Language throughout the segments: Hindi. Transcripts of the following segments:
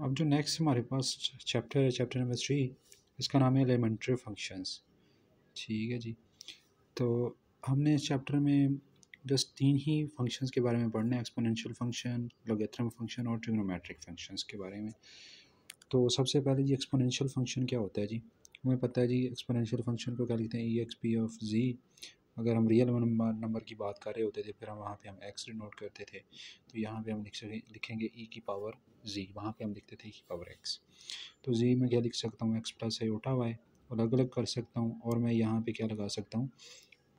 अब जो नेक्स्ट हमारे पास चैप्टर है चैप्टर नंबर थ्री इसका नाम है एलिमेंट्री फंक्शंस ठीक है जी तो हमने इस चैप्टर में जस्ट तीन ही फंक्शंस के बारे में पढ़ना है एक्सपोनेंशियल फंक्शन लोगेथ्रम फंक्शन और ट्रिग्नोमेट्रिक फंक्शंस के बारे में तो सबसे पहले जी एक्सपोनेंशियल फंक्शन क्या होता है जी हमें पता है जी एक्सपोनेंशियल फंक्शन को क्या लिखते हैं E X P of Z अगर हम रियल नंबर की बात कर रहे होते थे फिर हम वहाँ पे हम एक्स डिनोट करते थे तो यहाँ पे हम लिख सकें लिखेंगे ई e की पावर जी वहाँ पे हम लिखते थे ई e की पावर एक्स तो जी मैं क्या लिख सकता हूँ एक्स प्लस है ओटा वाई अलग अलग कर सकता हूँ और मैं यहाँ पे क्या लगा सकता हूँ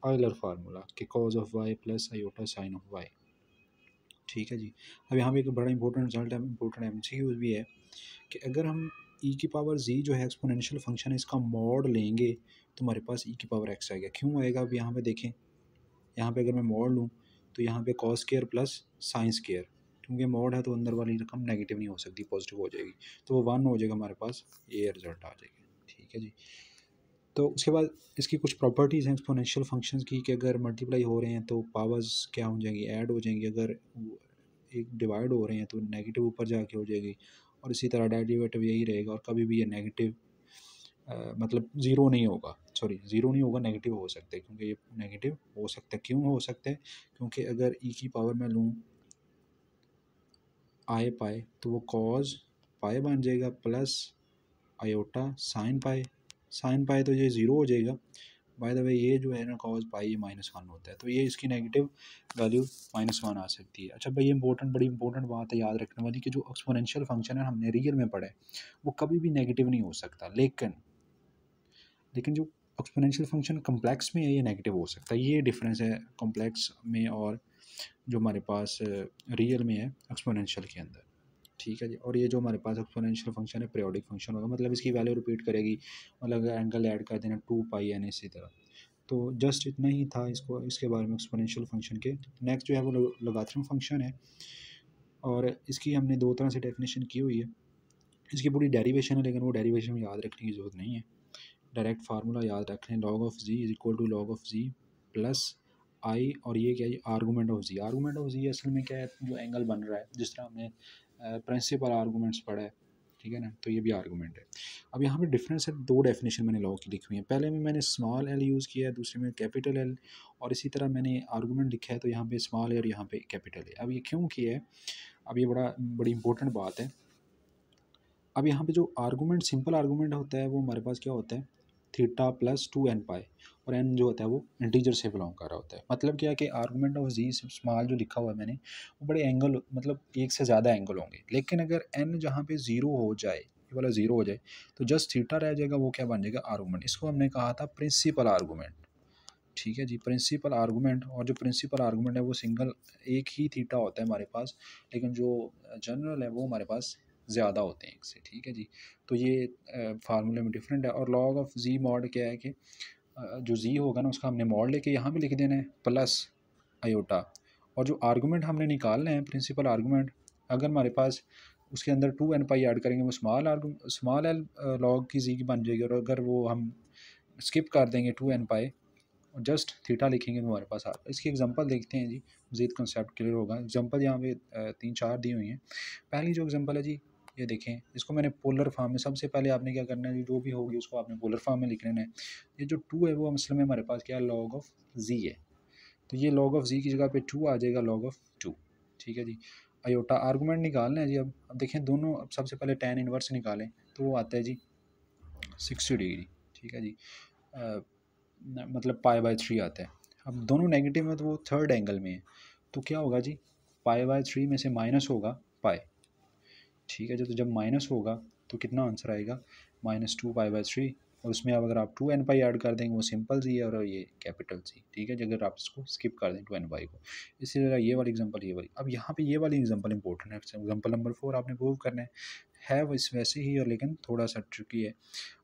आयलर फार्मूला के cos of y plus iota sine of y ठीक है जी अब यहाँ पे एक बड़ा इंपॉर्टेंट रिजल्ट है इंपॉर्टेंट एम सी भी है कि अगर हम ई e की पावर जी जो है एक्सपोनेंशियल फंक्शन है इसका मॉड लेंगे तुम्हारे पास ई की पावर एक्स आएगा क्यों आएगा अब यहाँ पे देखें यहाँ पे अगर मैं मोड़ लूँ तो यहाँ पे कॉस केयर प्लस साइंस केयर क्योंकि मोड है तो अंदर वाली रकम नेगेटिव नहीं हो सकती पॉजिटिव हो जाएगी तो वो वन हो जाएगा हमारे पास ये रिजल्ट आ जाएगा ठीक है जी तो उसके बाद इसकी कुछ प्रॉपर्टीज़ हैं एक्सपोनेंशियल फंक्शन की कि अगर मल्टीप्लाई हो रहे हैं तो पावर्स क्या हो जाएंगी ऐड हो जाएंगी अगर एक डिवाइड हो रहे हैं तो नेगेटिव ऊपर जाके हो जाएगी और इसी तरह डेरिवेटिव यही रहेगा और कभी भी ये नेगेटिव मतलब ज़ीरो नहीं होगा सॉरी ज़ीरो नहीं होगा नेगेटिव हो सकता है क्योंकि ये नेगेटिव हो सकता है क्यों हो सकता है क्योंकि अगर ई e की पावर मैं लूँ आए पाए तो वो कॉज पाए बन जाएगा plus iota sine pi sine pi तो ये ज़ीरो हो जाएगा बाय द वे ये जो है ना कॉज पाई ये माइनस वन होता है तो ये इसकी नेगेटिव वैल्यू माइनस वन आ सकती है अच्छा भाई ये इंपॉर्टेंट बड़ी इंपॉर्टेंट बात है याद रखने वाली कि जो एक्सपोनेंशियल फंक्शन है हमने रियल में पढ़ा है वो कभी भी नेगेटिव नहीं हो सकता लेकिन लेकिन जो एक्सपोनेंशियल फंक्शन कम्प्लेक्स में है ये नेगेटिव हो सकता है ये डिफरेंस है कॉम्प्लेक्स में और जो हमारे पास रियल में है एक्सपोनेंशियल के अंदर ठीक है जी और ये जो हमारे पास एक्सपोनेंशियल फंक्शन है पीरियोडिक फंक्शन होगा मतलब इसकी वैल्यू रिपीट करेगी मतलब एंगल ऐड कर देना टू पाई एन इसी तरह तो जस्ट इतना ही था इसको इसके बारे में एक्सपोनेंशियल फंक्शन के नेक्स्ट जो है वो लगाथरम फंक्शन है और इसकी हमने दो तरह से डेफिनेशन की हुई है इसकी पूरी डेरिवेशन है लेकिन वो डेरिवेशन याद रखने की ज़रूरत नहीं है डायरेक्ट फार्मूला याद रख लें log of z is equal to log of z plus i और ये क्या है argument of z argument of z असल में क्या है जो एंगल बन रहा है जिस तरह हमने प्रिंसिपल आर्गूमेंट्स पढ़ा है ठीक है ना तो ये भी आर्गूमेंट है अब यहाँ पे डिफरेंस है दो डेफिनेशन मैंने लॉ की लिखी हुई है पहले में मैंने स्मॉल एल यूज़ किया है दूसरे में कैपिटल एल और इसी तरह मैंने आर्गूमेंट लिखा है तो यहाँ पे स्मॉल है और यहाँ पे कैपिटल है अब ये क्यों किया है अब ये बड़ा बड़ी इंपॉर्टेंट बात है अब यहाँ पे जो आर्गूमेंट सिंपल आर्गूमेंट होता है वो हमारे पास क्या होता है theta plus two n pi और एन जो होता है वो इंटीजर से बिलोंग कर रहा होता है मतलब क्या है कि आर्गूमेंट ऑफ जी स्मॉल जो लिखा हुआ है मैंने वो बड़े एंगल मतलब एक से ज़्यादा एंगल होंगे लेकिन अगर एन जहाँ पे ज़ीरो हो जाए ये वाला ज़ीरो हो जाए तो जस्ट थीटा रह जाएगा वो क्या बन जाएगा आर्गूमेंट इसको हमने कहा था प्रिंसिपल आर्गूमेंट ठीक है जी प्रिंसिपल आर्गूमेंट और जो प्रिंसिपल आर्गूमेंट है वो सिंगल एक ही थीटा होता है हमारे पास लेकिन जो जनरल है वो हमारे पास ज़्यादा होते हैं एक से ठीक है जी तो ये फार्मूले में डिफरेंट है और लॉग ऑफ जी मॉड क्या है कि जो जी होगा ना उसका हमने मॉड लेके यहाँ भी लिख देना है प्लस आयोटा और जो आर्गूमेंट हमने निकालना है प्रिंसिपल आर्गूमेंट अगर हमारे पास उसके अंदर टू एन पाई ऐड करेंगे वो स्मॉल आर्गू स्मॉल एल लॉग की जी की बन जाएगी और अगर वो हम स्किप कर देंगे टू एन पाई और जस्ट थीटा लिखेंगे तो हमारे पास इसकी एग्जांपल देखते हैं जी मजीद कंसेप्ट क्लियर होगा एग्जांपल यहाँ पे तीन चार दी हुई हैं पहली जो एग्जांपल है जी ये देखें इसको मैंने पोलर फार्म में सबसे पहले आपने क्या करना है जो भी होगी उसको आपने पोलर फार्म में लिख लेना है ये जो टू है वो असल में हमारे पास क्या लॉग ऑफ जी है तो ये लॉग ऑफ जी की जगह पे टू आ जाएगा लॉग ऑफ टू ठीक है जी अयोटा आर्गूमेंट निकालना है जी अब अब देखें दोनों अब सबसे पहले टेन इनवर्स निकालें तो वो आता है जी सिक्सटी डिग्री ठीक है जी आ, मतलब पाए बाय थ्री आता है अब दोनों नेगेटिव में तो वो थर्ड एंगल में है तो क्या होगा जी पाए बाय थ्री में से माइनस होगा पाए ठीक है जो तो जब माइनस होगा तो कितना आंसर आएगा minus two pi by three और उसमें अब अगर आप टू एन पाई ऐड कर देंगे वो सिंपल सी है और ये कैपिटल सी ठीक है अगर आप इसको स्किप कर दें टू एन पाई को इसी तरह ये वाली एग्जांपल ये वाली अब यहाँ पे ये वाली एग्जांपल इंपॉर्टेंट है एग्जांपल नंबर फोर आपने प्रूव करना है वो इस वैसे ही और लेकिन थोड़ा सा ट्रिकी है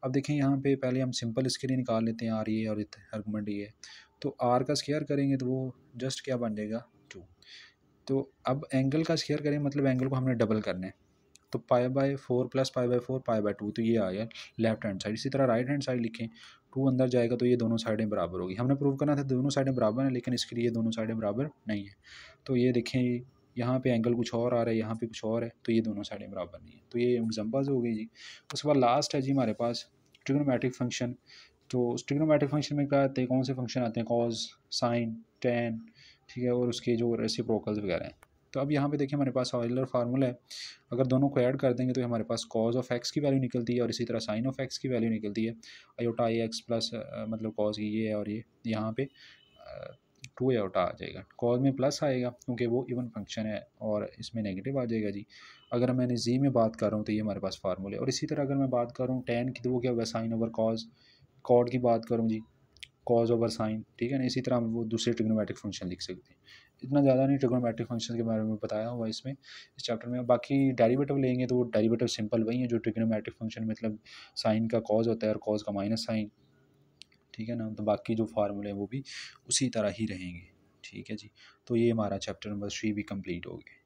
अब देखें यहाँ पे पहले हम सिंपल इसके लिए निकाल लेते हैं आर ये और आर्गूमेंट ये तो आर का स्केयर करेंगे तो वो जस्ट क्या बन जाएगा टू तो अब एंगल का स्केयर करें मतलब एंगल को हमने डबल करना है तो pi by four plus pi by four pi by two तो ये आ गया लेफ्ट हैंड साइड इसी तरह राइट हैंड साइड लिखें टू अंदर जाएगा तो ये दोनों साइडें बराबर होगी हमने प्रूव करना था दोनों साइडें बराबर हैं लेकिन इसके लिए दोनों साइडें बराबर नहीं है तो ये देखें यहाँ पे एंगल कुछ और आ रहा है यहाँ पे कुछ और है तो ये दोनों साइडें बराबर नहीं है तो ये एग्जाम्पल्स हो गई जी उसके बाद लास्ट है जी हमारे पास ट्रिग्नोमेट्रिक फंक्शन तो ट्रिग्नोमेट्रिक फंक्शन में क्या आते हैं कौन से फंक्शन आते हैं कॉज साइन टेन ठीक है और उसके जो रेसिप्रोकल्स वगैरह हैं तो अब यहाँ पे देखिए हमारे पास ऑयलर फार्मूला है अगर दोनों को ऐड कर देंगे तो हमारे पास कॉज ऑफ एक्स की वैल्यू निकलती है और इसी तरह साइन ऑफ एक्स की वैल्यू निकलती है आयोटा आई एक्स प्लस मतलब कॉज ये है और ये यहाँ पे टू आयोटा आ जाएगा कॉज में प्लस आएगा क्योंकि वो इवन फंक्शन है और इसमें नेगेटिव आ जाएगा जी अगर मैंने जी में बात कर रहा हूँ तो ये हमारे पास फार्मूला है और इसी तरह अगर मैं बात करूँ टेन की तो वो क्या होगा साइन ओवर कॉज कॉड की बात करूँ जी कॉज ओवर साइन ठीक है ना इसी तरह हम वो दूसरे ट्रिग्नोमेट्रिक फंक्शन लिख सकते हैं इतना ज़्यादा नहीं ट्रिग्नोमेट्रिक फंक्शन के बारे में बताया हुआ इसमें इस चैप्टर में बाकी डेरिवेटिव लेंगे तो वो डेरिवेटिव सिंपल वही है जो ट्रिग्नोमेट्रिक फंक्शन मतलब साइन का कॉज होता है और कॉज का माइनस साइन ठीक है ना तो बाकी जो फार्मूले हैं वो भी उसी तरह ही रहेंगे ठीक है जी तो ये हमारा चैप्टर नंबर थ्री भी कम्प्लीट हो गया